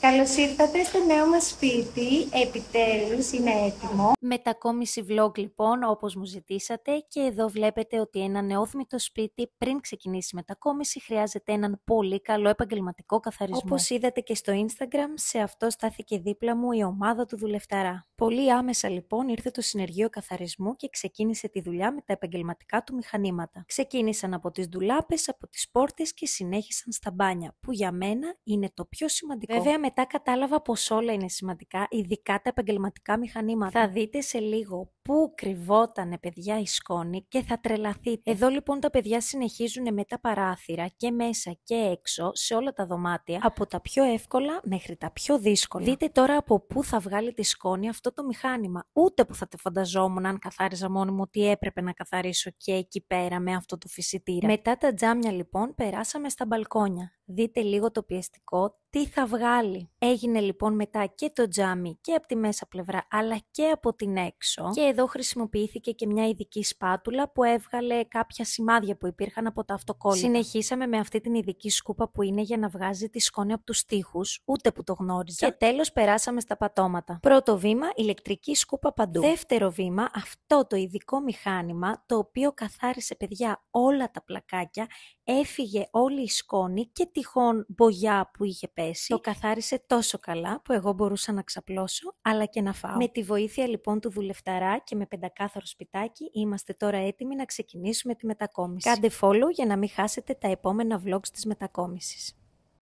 Καλώς ήρθατε στο νέο μας σπίτι, επιτέλους είναι έτοιμο. Μετακόμιση vlog λοιπόν, όπως μου ζητήσατε και εδώ βλέπετε ότι ένα νεόθμητο σπίτι πριν ξεκινήσει η μετακόμιση χρειάζεται έναν πολύ καλό επαγγελματικό καθαρισμό. Όπως είδατε και στο Instagram, σε αυτό στάθηκε δίπλα μου η ομάδα του δουλευταρά. Πολύ άμεσα λοιπόν ήρθε το συνεργείο καθαρισμού και ξεκίνησε τη δουλειά με τα επαγγελματικά του μηχανήματα. Ξεκίνησαν από τις ντουλάπες, από τις πόρτες και συνέχισαν στα μπάνια, που για μένα είναι το πιο σημαντικό. Βέβαια μετά κατάλαβα πως όλα είναι σημαντικά, ειδικά τα επαγγελματικά μηχανήματα. Θα δείτε σε λίγο πού κρυβότανε παιδιά η σκόνη και θα τρελαθείτε. Εδώ λοιπόν τα παιδιά συνεχίζουν με τα παράθυρα και μέσα και έξω σε όλα τα δωμάτια από τα πιο εύκολα μέχρι τα πιο δύσκολα. Δείτε τώρα από πού θα βγάλει τη σκόνη αυτό το μηχάνημα. Ούτε που θα το φανταζόμουν αν καθάριζα μόνο μου ότι έπρεπε να καθαρίσω και εκεί πέρα με αυτό το φυσιτήρα. Μετά τα τζάμια λοιπόν περάσαμε στα μπαλκόνια. Δείτε λίγο το πιεστικό, τι θα βγάλει. Έγινε λοιπόν μετά και το τζάμι και από τη μέσα πλευρά αλλά και από την έξω και εδώ χρησιμοποιήθηκε και μια ειδική σπάτουλα που έβγαλε κάποια σημάδια που υπήρχαν από τα αυτοκόλλητα. Συνεχίσαμε με αυτή την ειδική σκούπα που είναι για να βγάζει τη σκόνη από τους τοίχου, ούτε που το γνώριζα. Και τέλος περάσαμε στα πατώματα. Πρώτο βήμα, ηλεκτρική σκούπα παντού. Δεύτερο βήμα, αυτό το ειδικό μηχάνημα το οποίο καθάρισε παιδιά όλα τα πλακάκια, έφυγε όλη η σκόνη και τυχόν μπογιά που είχε πέσει. Το καθάρισε τόσο καλά που εγώ μπορούσα να ξαπλώσω αλλά και να φάω. Με τη βοήθεια λοιπόν του δουλευταρά και με πεντακάθαρο σπιτάκι είμαστε τώρα έτοιμοι να ξεκινήσουμε τη μετακόμιση. Κάντε follow για να μην χάσετε τα επόμενα vlogs της μετακόμισης.